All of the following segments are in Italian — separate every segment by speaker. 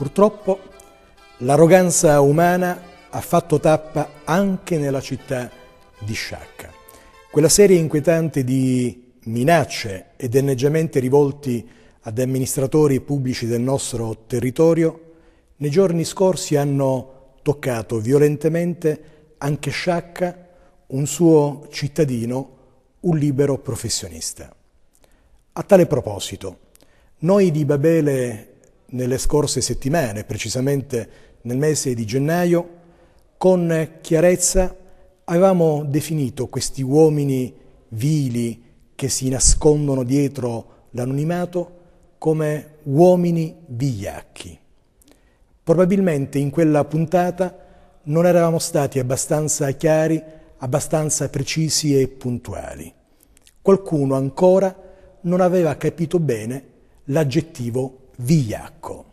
Speaker 1: Purtroppo l'arroganza umana ha fatto tappa anche nella città di Sciacca. Quella serie inquietante di minacce e danneggiamenti rivolti ad amministratori pubblici del nostro territorio nei giorni scorsi hanno toccato violentemente anche Sciacca, un suo cittadino, un libero professionista. A tale proposito, noi di Babele nelle scorse settimane, precisamente nel mese di gennaio, con chiarezza avevamo definito questi uomini vili che si nascondono dietro l'anonimato come uomini vigliacchi. Probabilmente in quella puntata non eravamo stati abbastanza chiari, abbastanza precisi e puntuali. Qualcuno ancora non aveva capito bene l'aggettivo vigliacco.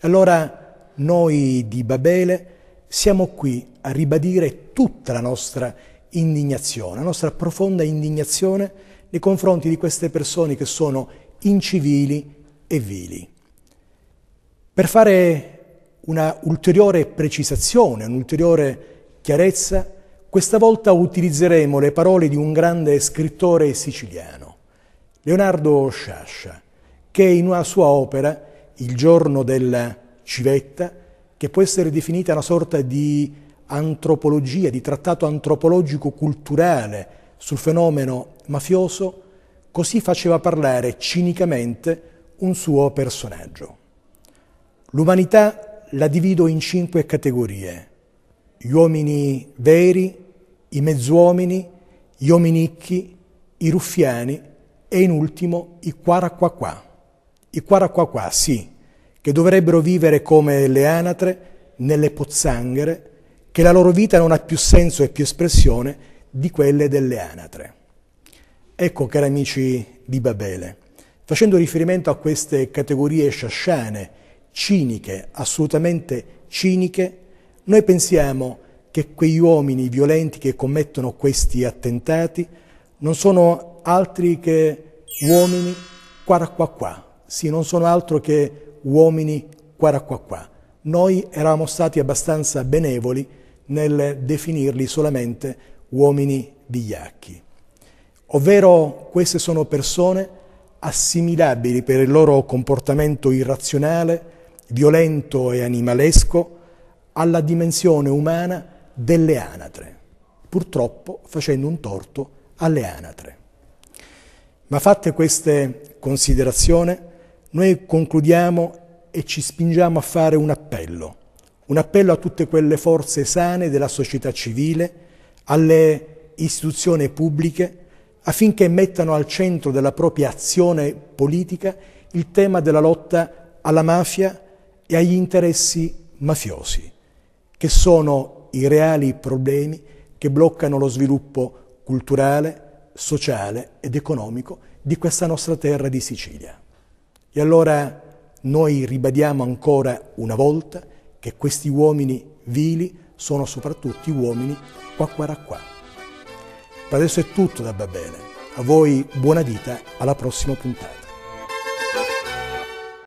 Speaker 1: Allora noi di Babele siamo qui a ribadire tutta la nostra indignazione, la nostra profonda indignazione nei confronti di queste persone che sono incivili e vili. Per fare una ulteriore precisazione, un'ulteriore chiarezza, questa volta utilizzeremo le parole di un grande scrittore siciliano, Leonardo Sciascia, che in una sua opera, Il giorno della civetta, che può essere definita una sorta di antropologia, di trattato antropologico-culturale sul fenomeno mafioso, così faceva parlare cinicamente un suo personaggio. L'umanità la divido in cinque categorie, gli uomini veri, i mezzuomini, gli ominicchi, i ruffiani e in ultimo i quaraquaquà. I qua, sì, che dovrebbero vivere come le anatre, nelle pozzanghere, che la loro vita non ha più senso e più espressione di quelle delle anatre. Ecco, cari amici di Babele, facendo riferimento a queste categorie sciasciane, ciniche, assolutamente ciniche, noi pensiamo che quegli uomini violenti che commettono questi attentati non sono altri che uomini qua qua qua, sì, non sono altro che uomini quaraquacquà. Noi eravamo stati abbastanza benevoli nel definirli solamente uomini vigliacchi. Ovvero queste sono persone assimilabili per il loro comportamento irrazionale, violento e animalesco alla dimensione umana delle anatre, purtroppo facendo un torto alle anatre. Ma fatte queste considerazioni, noi concludiamo e ci spingiamo a fare un appello, un appello a tutte quelle forze sane della società civile, alle istituzioni pubbliche, affinché mettano al centro della propria azione politica il tema della lotta alla mafia e agli interessi mafiosi, che sono i reali problemi che bloccano lo sviluppo culturale, sociale ed economico di questa nostra terra di Sicilia. E allora noi ribadiamo ancora una volta che questi uomini vili sono soprattutto uomini qua qua qua. Per adesso è tutto da Babele. A voi buona vita, alla prossima puntata.